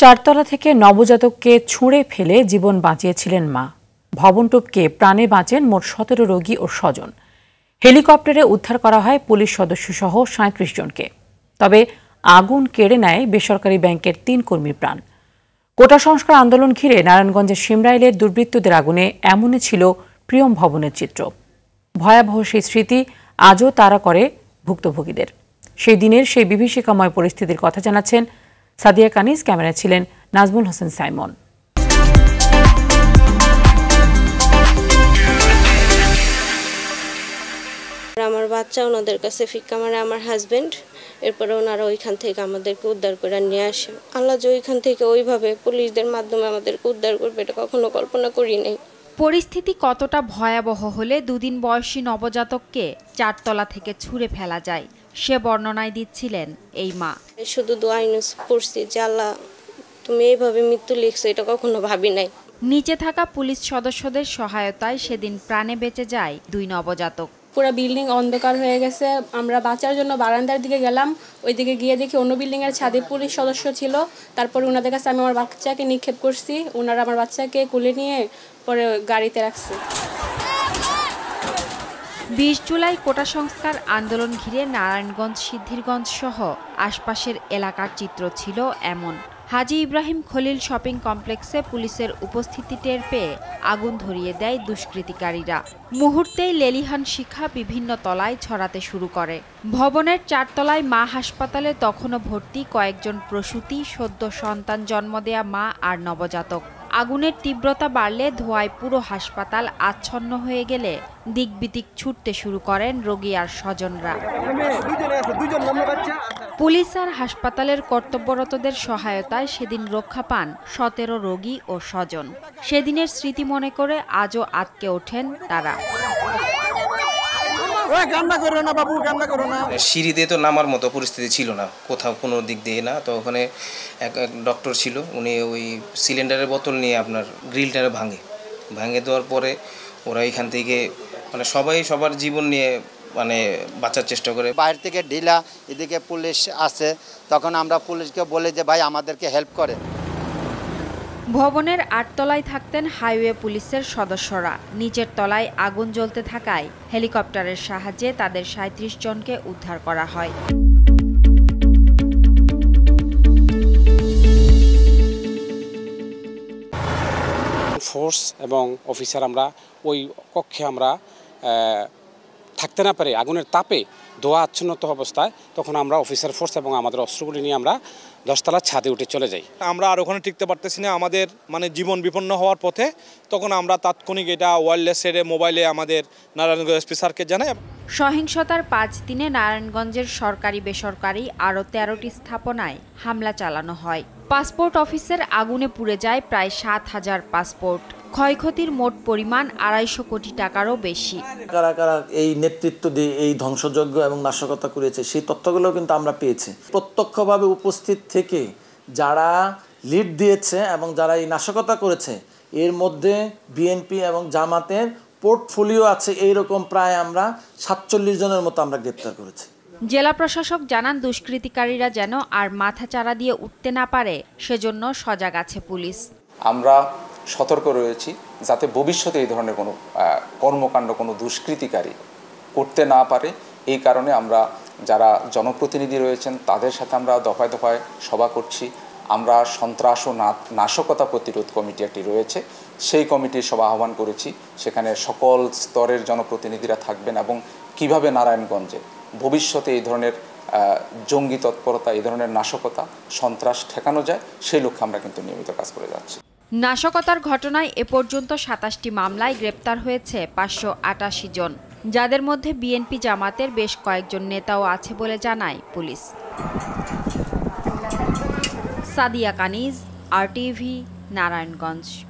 চারতলা থেকে নবজাতককে ছুঁড়ে ফেলে জীবন বাঁচিয়েছিলেন মা ভবনটুপকে প্রাণে বাঁচেন মোট সতেরো রোগী ও স্বজন হেলিকপ্টারে উদ্ধার করা হয় পুলিশ সদস্য সহ সাঁত্রিশ জনকে তবে আগুন কেড়ে নেয় বেসরকারি ব্যাংকের তিন কর্মীর প্রাণ কোটা সংস্কার আন্দোলন ঘিরে নারায়ণগঞ্জের সিমরাইলের দুর্বৃত্তদের আগুনে এমনই ছিল প্রিয়ম ভবনের চিত্র ভয়াবহ সেই স্মৃতি আজও তারা করে ভুক্তভোগীদের সেই দিনের সেই বিভীষিকাময় পরিস্থিতির কথা জানাচ্ছেন সাদিয়া কানিজ ক্যামেরায় ছিলেন নাজমুল হোসেন সাইমন আমার বাচ্চা ওনাদের কাছে ফিক্কা মারে আমার হাজব্যান্ড এরপরে ওনারা ওইখান থেকে আমাদেরকে উদ্ধার করে নিয়ে আসে আল্লাহ যে ওইখান থেকে ওইভাবে পুলিশদের মাধ্যমে আমাদেরকে উদ্ধার করবে এটা কখনো কল্পনা করি নাই পরিস্থিতি কতটা ভয়াবহ হলে দুদিন বয়সী নবজাতককে চারতলা থেকে ছুঁড়ে ফেলা যায় সে বর্ণনায় দিচ্ছিলেন এই মা শুধু পড়ছি জ্বালা তুমি এইভাবে মৃত্যু লিখছো এটা কখনো ভাবি নাই নিচে থাকা পুলিশ সদস্যদের সহায়তায় সেদিন প্রাণে বেঁচে যায় দুই নবজাতক পুরো বিল্ডিং অন্ধকার হয়ে গেছে আমরা বাঁচার জন্য বারান্দার দিকে গেলাম ওইদিকে গিয়ে দেখি অন্য বিল্ডিংয়ের ছাদে পুলিশ সদস্য ছিল তারপর ওনাদের কাছে আমি আমার বাচ্চাকে নিক্ষেপ করছি ওনারা আমার বাচ্চাকে কুলে নিয়ে পরে গাড়িতে রাখছে বিশ জুলাই কোটা সংস্কার আন্দোলন ঘিরে নারায়ণগঞ্জ সিদ্ধিরগঞ্জ সহ আশপাশের এলাকার চিত্র ছিল এমন হাজি ইব্রাহিম খলিল শপিং কমপ্লেক্সে পুলিশের উপস্থিতি টের পেয়ে আগুন ধরিয়ে দেয় দুষ্কৃতিকারীরা মুহূর্তেই লেলিহান শিখা বিভিন্ন তলায় ছড়াতে শুরু করে ভবনের চারতলায় মা হাসপাতালে তখনও ভর্তি কয়েকজন প্রসূতি সদ্য সন্তান জন্ম দেয়া মা আর নবজাতক আগুনের তীব্রতা বাড়লে ধোঁয়ায় পুরো হাসপাতাল আচ্ছন্ন হয়ে গেলে দিকবিদিক ছুটতে শুরু করেন রোগী আর স্বজনরা পুলিশ আর হাসপাতালের কর্তব্যরতদের সহায়তায় সেদিন রক্ষা পান সতেরো রোগী ও স্বজন সেদিনের স্মৃতি মনে করে আজও আটকে ওঠেন তারা সিঁড়ি দিয়ে তো নামার মতো পরিস্থিতি ছিল না কোথাও কোনো দিক দিয়ে না তো ওখানে এক এক ডক্টর ছিল উনি ওই সিলিন্ডারের বোতল নিয়ে আপনার গ্রিলটারে ভাঙে ভাঙে দেওয়ার পরে ওরা এখান থেকে মানে সবাই সবার জীবন নিয়ে মানে বাঁচার চেষ্টা করে বাইরে থেকে ঢিলা এদিকে পুলিশ আসে তখন আমরা পুলিশকে বলে যে ভাই আমাদেরকে হেল্প করে ভবনের আটতলায় থাকতেন হাইওয়ে পুলিশের সদস্যরা নিচের তলায় আগুন জ্বলতে থাকায় হেলিকপ্টারের সাহায্যে তাদের সাঁত্রিশ জনকে উদ্ধার করা হয় ফোর্স এবং অফিসার আমরা ওই কক্ষে আমরা থাকতে না পারে আগুনের তাপে ধোয়া আচ্ছন্নত অবস্থায় তখন আমরা অফিসার ফোর্স এবং আমাদের অস্ত্রগুলি নিয়ে আমরা দশতলার ছাদে উঠে চলে যাই আমরা আর ওখানে টিকতে পারতেছি না আমাদের মানে জীবন বিপন্ন হওয়ার পথে তখন আমরা তাৎক্ষণিক এটা ওয়্যারলেস এডে মোবাইলে আমাদের নারায়ণগঞ্জ এসপি স্যারকে জানাই সহিংসতার পাঁচ দিনে নারায়ণগঞ্জের সরকারি বেসরকারি আরও তেরোটি স্থাপনায় হামলা চালানো হয় পাসপোর্ট অফিসের আগুনে পুড়ে যায় প্রায় সাত হাজার পাসপোর্ট ক্ষয়ক্ষতির মোট পরিমাণ আড়াইশো কোটি টাকারও বেশি কারা কারা এই নেতৃত্ব দিয়ে এই ধ্বংসযজ্ঞ এবং নাশকতা করেছে সেই তথ্যগুলো কিন্তু আমরা পেয়েছি প্রত্যক্ষভাবে উপস্থিত থেকে যারা লিড দিয়েছে এবং যারা এই নাশকতা করেছে এর মধ্যে বিএনপি এবং জামাতের পোর্টফোলিও আছে এইরকম প্রায় আমরা সাতচল্লিশ জনের মতো আমরা গ্রেপ্তার করেছি জেলা প্রশাসক জানান দুষ্কৃতিকারীরা যেন আর মাথা চারা দিয়ে উঠতে না পারে সেজন্য সজাগ আছে পুলিশ আমরা সতর্ক রয়েছি যাতে ভবিষ্যতে এই ধরনের কোনো কর্মকাণ্ড কোনো দুষ্কৃতিকারী করতে না পারে এই কারণে আমরা যারা জনপ্রতিনিধি রয়েছেন তাদের সাথে আমরা দফায় দফায় সভা করছি আমরা সন্ত্রাস ও নাশকতা প্রতিরোধ কমিটি একটি রয়েছে সেই কমিটির সভা আহ্বান করেছি সেখানে সকল স্তরের জনপ্রতিনিধিরা থাকবেন এবং কিভাবে নারায়ণগঞ্জে ভবিষ্যতে এই ধরনের জঙ্গি তৎপরতা এই ধরনের নাশকতা সন্ত্রাস ঠেকানো যায় সেই লক্ষ্যে আমরা কিন্তু নিয়মিত কাজ করে যাচ্ছি নাশকতার ঘটনায় এ পর্যন্ত সাতাশটি মামলায় গ্রেপ্তার হয়েছে পাঁচশো আটাশি জন যাদের মধ্যে বিএনপি জামাতের বেশ কয়েকজন নেতাও আছে বলে জানায় পুলিশ সাদিয়া কানিজ আরটিভি নারায়ণগঞ্জ